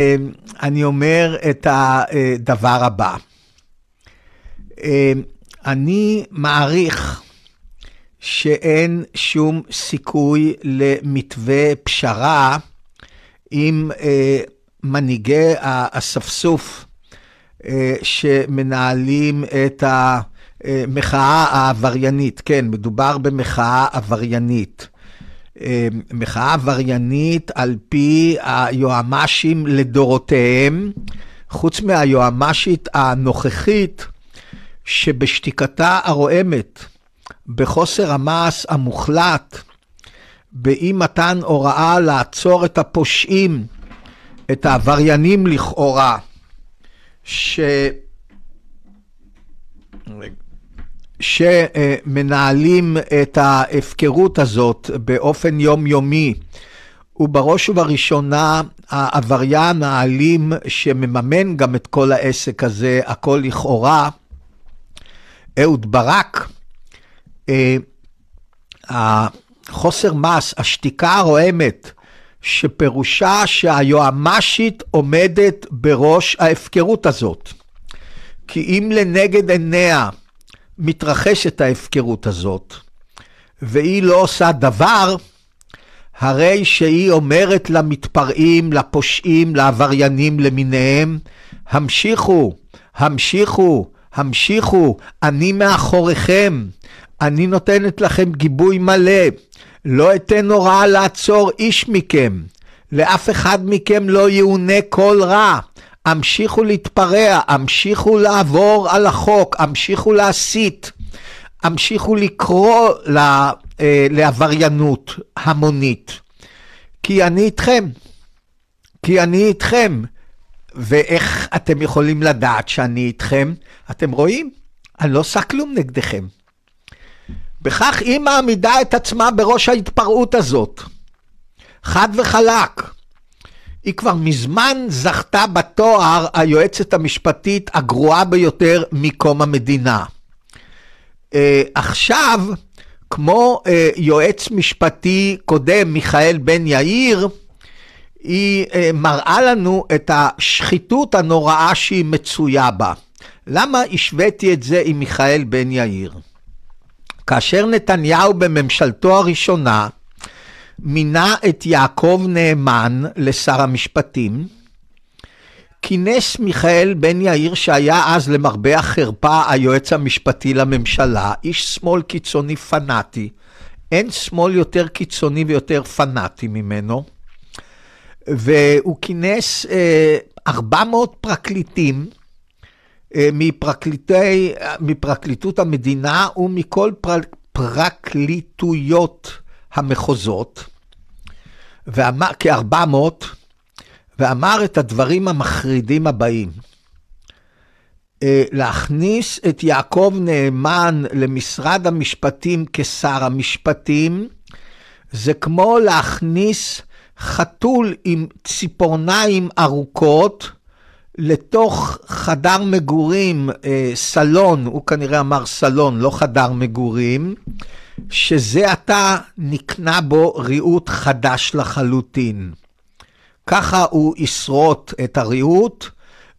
אמ, אני אומר את הדבר הבא. אמ, אני מעריך שאין שום סיכוי למתווה פשרה עם אה, מנהיגי האספסוף אה, שמנהלים את המחאה אה, העבריינית. כן, מדובר במחאה עבריינית. אמ, מחאה עבריינית על פי היועמ"שים לדורותיהם, חוץ מהיועמ"שית הנוכחית, שבשתיקתה הרועמת, בחוסר המעש המוחלט, באי מתן הוראה לעצור את הפושעים, את העבריינים לכאורה, ש... שמנהלים את ההפקרות הזאת באופן יומיומי, הוא בראש ובראשונה העבריין האלים שמממן גם את כל העסק הזה, הכל לכאורה, אהוד ברק. אה, החוסר מס, השתיקה הרועמת, שפירושה שהיועמ"שית עומדת בראש ההפקרות הזאת. כי אם לנגד עיניה מתרחשת ההפקרות הזאת, והיא לא עושה דבר, הרי שהיא אומרת למתפרעים, לפושעים, לעבריינים למיניהם, המשיכו, המשיכו, המשיכו, אני מאחוריכם, אני נותנת לכם גיבוי מלא, לא אתן הוראה לעצור איש מכם, לאף אחד מכם לא יאונה כל רע. המשיכו להתפרע, המשיכו לעבור על החוק, המשיכו להסית, המשיכו לקרוא לה, אה, לעבריינות המונית. כי אני איתכם. כי אני איתכם. ואיך אתם יכולים לדעת שאני איתכם? אתם רואים? אני לא עושה כלום נגדכם. בכך היא מעמידה את עצמה בראש ההתפרעות הזאת. חד וחלק. היא כבר מזמן זכתה בתואר היועצת המשפטית הגרועה ביותר מקום המדינה. אה, עכשיו, כמו אה, יועץ משפטי קודם, מיכאל בן יאיר, היא אה, מראה לנו את השחיתות הנוראה שהיא מצויה בה. למה השוויתי את זה עם מיכאל בן יאיר? כאשר נתניהו בממשלתו הראשונה, מינה את יעקב נאמן לשר המשפטים, כינס מיכאל בן יאיר, שהיה אז למרבה החרפה היועץ המשפטי לממשלה, איש שמאל קיצוני פנאטי. אין שמאל יותר קיצוני ויותר פנאטי ממנו. והוא כינס אה, 400 פרקליטים אה, מפרקליטי, אה, מפרקליטות המדינה ומכל פרק, פרקליטויות המחוזות, ואמר, כ-400, ואמר את הדברים המחרידים הבאים. אה, להכניס את יעקב נאמן למשרד המשפטים כשר המשפטים, זה כמו להכניס חתול עם ציפורניים ארוכות לתוך חדר מגורים, אה, סלון, הוא כנראה אמר סלון, לא חדר מגורים, שזה עתה נקנה בו ריהוט חדש לחלוטין. ככה הוא ישרוט את הריהוט,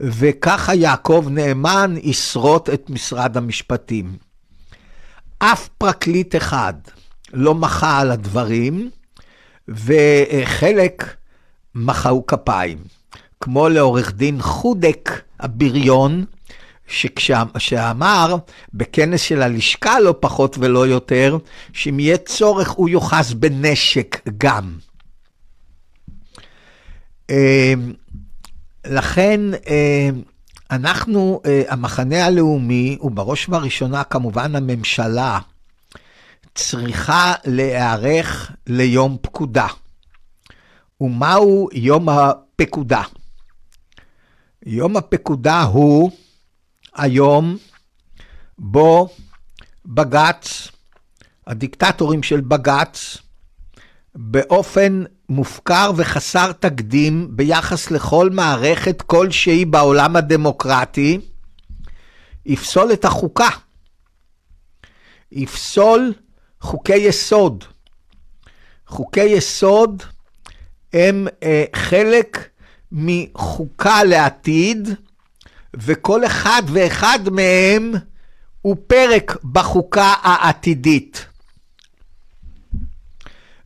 וככה יעקב נאמן ישרוט את משרד המשפטים. אף פרקליט אחד לא מחה על הדברים, וחלק מחאו כפיים, כמו לעורך דין חודק הבריון, שאמר בכנס של הלשכה לא פחות ולא יותר, שאם יהיה צורך הוא יוחס בנשק גם. אמ, לכן אמ, אנחנו, אה, המחנה הלאומי, ובראש ובראשונה כמובן הממשלה, צריכה להיערך ליום פקודה. ומהו יום הפקודה? יום הפקודה הוא היום בו בג"ץ, הדיקטטורים של בג"ץ, באופן מופקר וחסר תקדים ביחס לכל מערכת כלשהי בעולם הדמוקרטי, יפסול את החוקה, יפסול חוקי יסוד. חוקי יסוד הם אה, חלק מחוקה לעתיד, וכל אחד ואחד מהם הוא פרק בחוקה העתידית.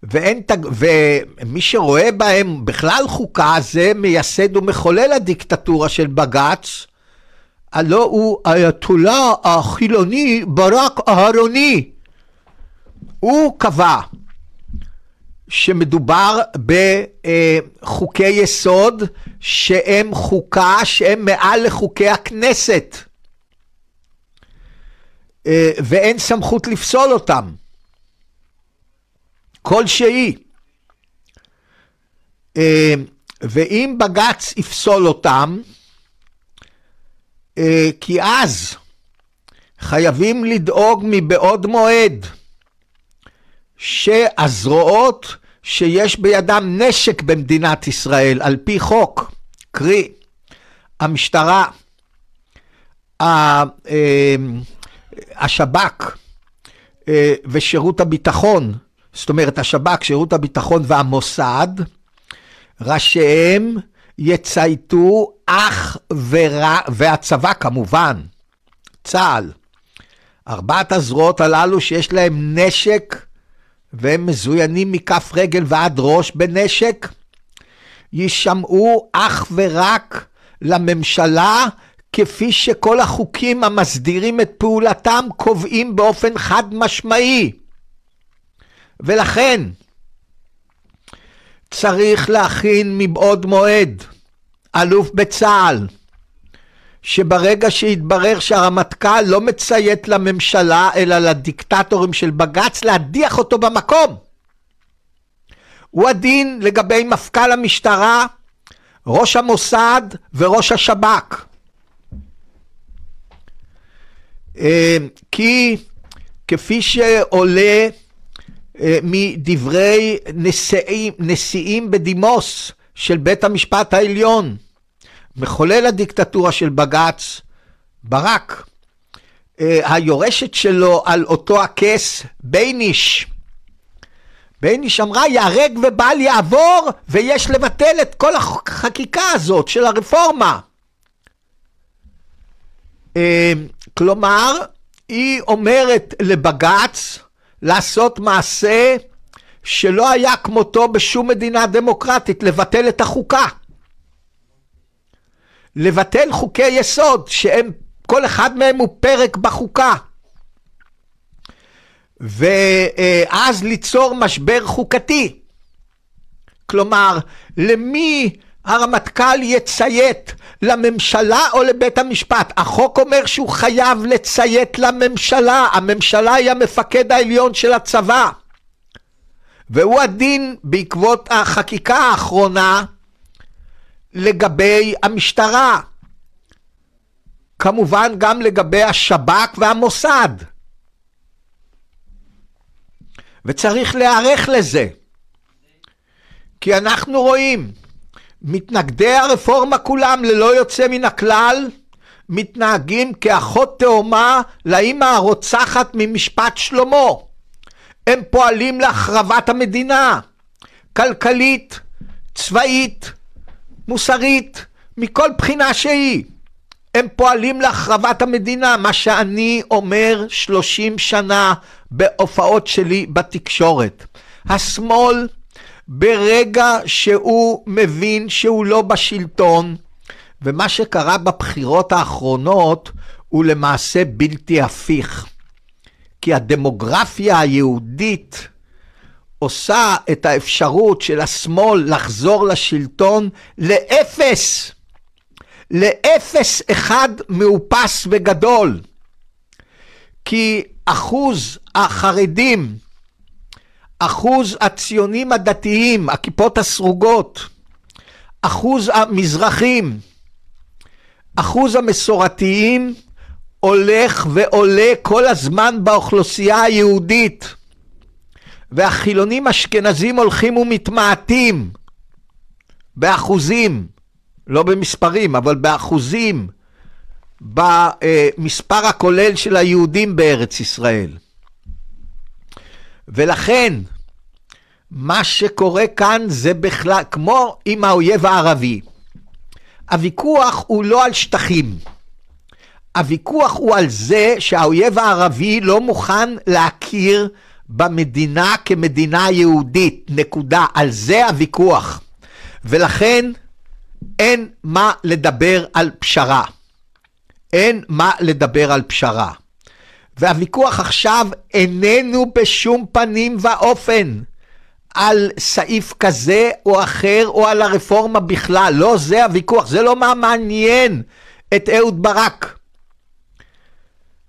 ואין, תג... ומי שרואה בהם בכלל חוקה זה מייסד ומחולל הדיקטטורה של בג"ץ, הלא הוא האייתולה החילוני ברק אהרוני. הוא קבע שמדובר בחוקי אה, יסוד שהם חוקה, שהם מעל לחוקי הכנסת, אה, ואין סמכות לפסול אותם, כלשהי. אה, ואם בג"ץ יפסול אותם, כי אז חייבים לדאוג מבעוד מועד שהזרועות שיש בידם נשק במדינת ישראל על פי חוק, קרי המשטרה, אמ, השב"כ אה, ושירות הביטחון, זאת אומרת השב"כ, שירות הביטחון והמוסד, ראשיהם יצייתו אך ורק, והצבא כמובן, צה"ל, ארבעת הזרועות הללו שיש להם נשק והם מזוינים מכף רגל ועד ראש בנשק, יישמעו אך ורק לממשלה כפי שכל החוקים המסדירים את פעולתם קובעים באופן חד משמעי. ולכן צריך להכין מבעוד מועד אלוף בצה"ל, שברגע שהתברר שהרמטכ"ל לא מציית לממשלה, אלא לדיקטטורים של בג"ץ, להדיח אותו במקום. הוא הדין לגבי מפכ"ל המשטרה, ראש המוסד וראש השב"כ. אה, כי כפי שעולה אה, מדברי נשיאים, נשיאים בדימוס של בית המשפט העליון, מחולל הדיקטטורה של בג"ץ, ברק, אה, היורשת שלו על אותו הכס, בייניש. בייניש אמרה, ייהרג ובל יעבור, ויש לבטל את כל החקיקה הזאת של הרפורמה. אה, כלומר, היא אומרת לבג"ץ לעשות מעשה שלא היה כמותו בשום מדינה דמוקרטית, לבטל את החוקה. לבטל חוקי יסוד שהם, כל אחד מהם הוא פרק בחוקה. ואז ליצור משבר חוקתי. כלומר, למי הרמטכ"ל יציית? לממשלה או לבית המשפט? החוק אומר שהוא חייב לציית לממשלה. הממשלה היא המפקד העליון של הצבא. והוא הדין בעקבות החקיקה האחרונה לגבי המשטרה, כמובן גם לגבי השב"כ והמוסד. וצריך להיערך לזה, כי אנחנו רואים, מתנגדי הרפורמה כולם, ללא יוצא מן הכלל, מתנהגים כאחות תאומה לאימא הרוצחת ממשפט שלמה. הם פועלים להחרבת המדינה, כלכלית, צבאית, מוסרית, מכל בחינה שהיא. הם פועלים להחרבת המדינה, מה שאני אומר 30 שנה בהופעות שלי בתקשורת. השמאל, ברגע שהוא מבין שהוא לא בשלטון, ומה שקרה בבחירות האחרונות הוא למעשה בלתי הפיך. כי הדמוגרפיה היהודית עושה את האפשרות של השמאל לחזור לשלטון לאפס, לאפס אחד מאופס וגדול. כי אחוז החרדים, אחוז הציונים הדתיים, הכיפות הסרוגות, אחוז המזרחים, אחוז המסורתיים הולך ועולה כל הזמן באוכלוסייה היהודית. והחילונים אשכנזים הולכים ומתמעטים באחוזים, לא במספרים, אבל באחוזים, במספר הכולל של היהודים בארץ ישראל. ולכן, מה שקורה כאן זה בכלל, כמו עם האויב הערבי, הוויכוח הוא לא על שטחים. הוויכוח הוא על זה שהאויב הערבי לא מוכן להכיר במדינה כמדינה יהודית, נקודה. על זה הוויכוח. ולכן אין מה לדבר על פשרה. אין מה לדבר על פשרה. והוויכוח עכשיו איננו בשום פנים ואופן על סעיף כזה או אחר או על הרפורמה בכלל. לא זה הוויכוח, זה לא מה מעניין את אהוד ברק.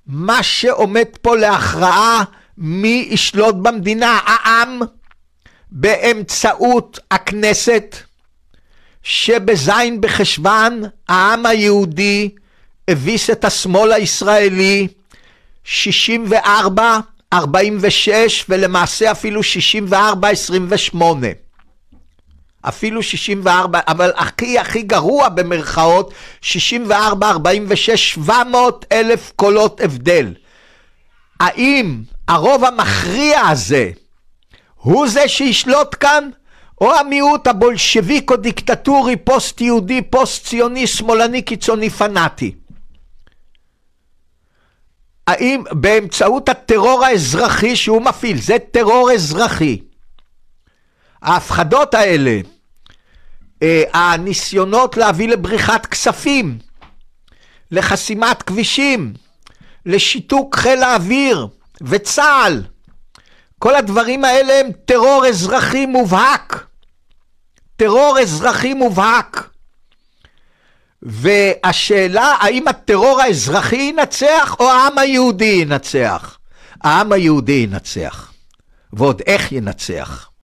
מה שעומד פה להכרעה מי ישלוט במדינה? העם באמצעות הכנסת, שבזין בחשוון העם היהודי הביס את השמאל הישראלי 64, 46 ולמעשה אפילו 64, 28. אפילו 64, אבל הכי הכי גרוע במרכאות, 64, 46, 700 אלף קולות הבדל. האם הרוב המכריע הזה הוא זה שישלוט כאן, או המיעוט הבולשביקו-דיקטטורי, פוסט-יהודי, פוסט-ציוני, שמאלני, קיצוני, פנאטי? האם באמצעות הטרור האזרחי שהוא מפעיל, זה טרור אזרחי, ההפחדות האלה, אה, הניסיונות להביא לבריחת כספים, לחסימת כבישים, לשיתוק חיל האוויר, וצה"ל. כל הדברים האלה הם טרור אזרחי מובהק. טרור אזרחי מובהק. והשאלה האם הטרור האזרחי ינצח או העם היהודי ינצח? העם היהודי ינצח. ועוד איך ינצח.